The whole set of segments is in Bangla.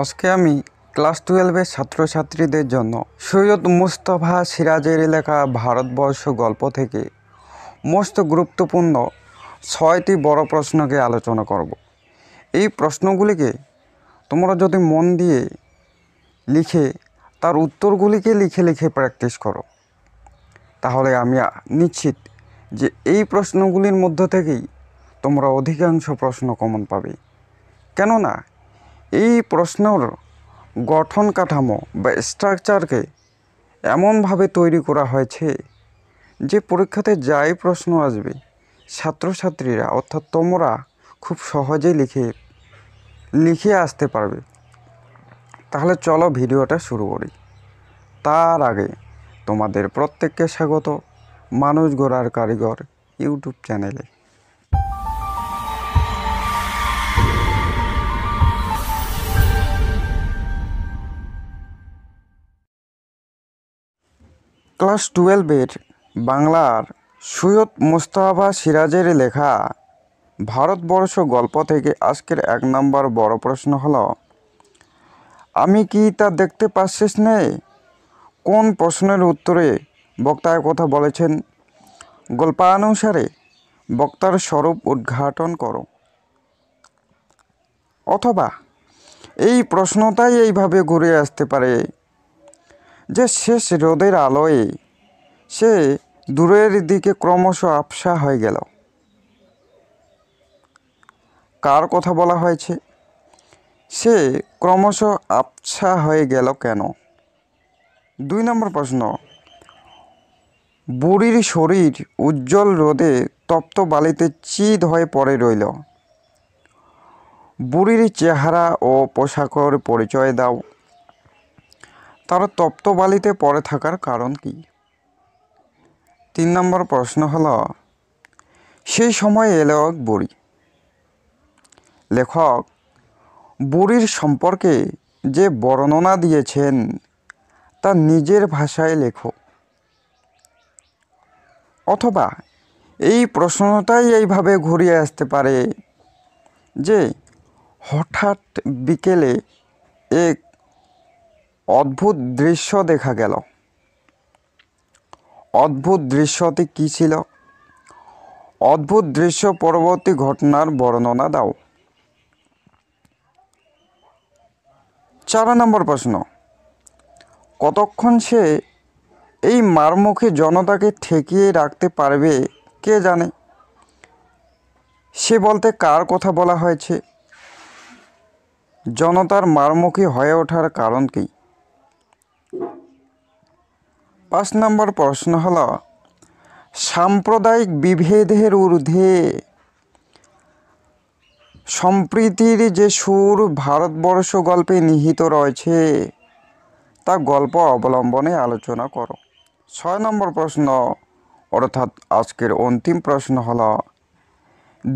আজকে আমি ক্লাস টুয়েলভের ছাত্রছাত্রীদের জন্য সৈয়দ মুস্তফা সিরাজের লেখা ভারতবর্ষ গল্প থেকে most গুরুত্বপূর্ণ ছয়টি বড় প্রশ্নকে আলোচনা করব এই প্রশ্নগুলিকে তোমরা যদি মন দিয়ে লিখে তার উত্তরগুলিকে লিখে লিখে প্র্যাকটিস করো তাহলে আমি নিশ্চিত যে এই প্রশ্নগুলির মধ্য থেকেই তোমরা অধিকাংশ প্রশ্ন কমন পাবে কেননা এই প্রশ্নর গঠন কাঠামো বা স্ট্রাকচারকে এমনভাবে তৈরি করা হয়েছে যে পরীক্ষাতে যাই প্রশ্ন আসবে ছাত্রছাত্রীরা অর্থাৎ তোমরা খুব সহজেই লিখে লিখে আসতে পারবে তাহলে চলো ভিডিওটা শুরু করি তার আগে তোমাদের প্রত্যেককে স্বাগত মানুষ গড়ার কারিগর ইউটিউব চ্যানেলে ক্লাস টুয়েলভের বাংলার সৈয়দ মোস্তফা সিরাজের লেখা ভারতবর্ষ গল্প থেকে আজকের এক নম্বর বড় প্রশ্ন হল আমি কি তা দেখতে পাচ্ছিস নে কোন প্রশ্নের উত্তরে বক্তায় কথা বলেছেন গল্পানুসারে বক্তার স্বরূপ উদ্ঘাটন করো অথবা এই প্রশ্নটাই এইভাবে ঘুরে আসতে পারে যে শেষ রোদের আলোয়ে সে দূরের দিকে ক্রমশ আফসা হয়ে গেল কার কথা বলা হয়েছে সে ক্রমশ আফসা হয়ে গেল কেন দুই নম্বর প্রশ্ন বুড়ির শরীর উজ্জ্বল রোদে তপ্ত বালিতে চিদ হয়ে পড়ে রইল বুড়ির চেহারা ও পোশাকর পরিচয় দাও তারা তপ্ত বালিতে পড়ে থাকার কারণ কি তিন নম্বর প্রশ্ন হল সেই সময় এলো এক বুড়ি লেখক বুড়ির সম্পর্কে যে বর্ণনা দিয়েছেন তা নিজের ভাষায় লেখো অথবা এই প্রশ্নটাই এইভাবে ঘুরিয়ে আসতে পারে যে হঠাৎ বিকেলে এক অদ্ভুত দৃশ্য দেখা গেল অদ্ভুত দৃশ্যটি কী ছিল অদ্ভুত দৃশ্য পরবর্তী ঘটনার বর্ণনা দাও চার নম্বর প্রশ্ন কতক্ষণ সে এই মারমুখী জনতাকে ঠেকিয়ে রাখতে পারবে কে জানে সে বলতে কার কথা বলা হয়েছে জনতার মারমুখী হয়ে ওঠার কারণ কী পাঁচ নম্বর প্রশ্ন হল সাম্প্রদায়িক বিভেদের ঊর্ধ্বে সম্প্রীতির যে সুর ভারতবর্ষ গল্পে নিহিত রয়েছে তা গল্প অবলম্বনে আলোচনা করো ছয় নম্বর প্রশ্ন অর্থাৎ আজকের অন্তিম প্রশ্ন হল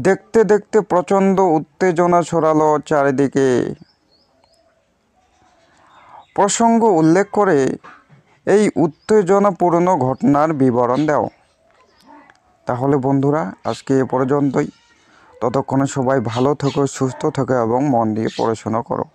দেখতে দেখতে প্রচণ্ড উত্তেজনা ছড়ালো চারিদিকে প্রসঙ্গ উল্লেখ করে এই উত্তেজনাপূর্ণ ঘটনার বিবরণ দাও তাহলে বন্ধুরা আজকে এ পর্যন্তই ততক্ষণে সবাই ভালো থেকো সুস্থ থেকো এবং মন দিয়ে পড়াশোনা করো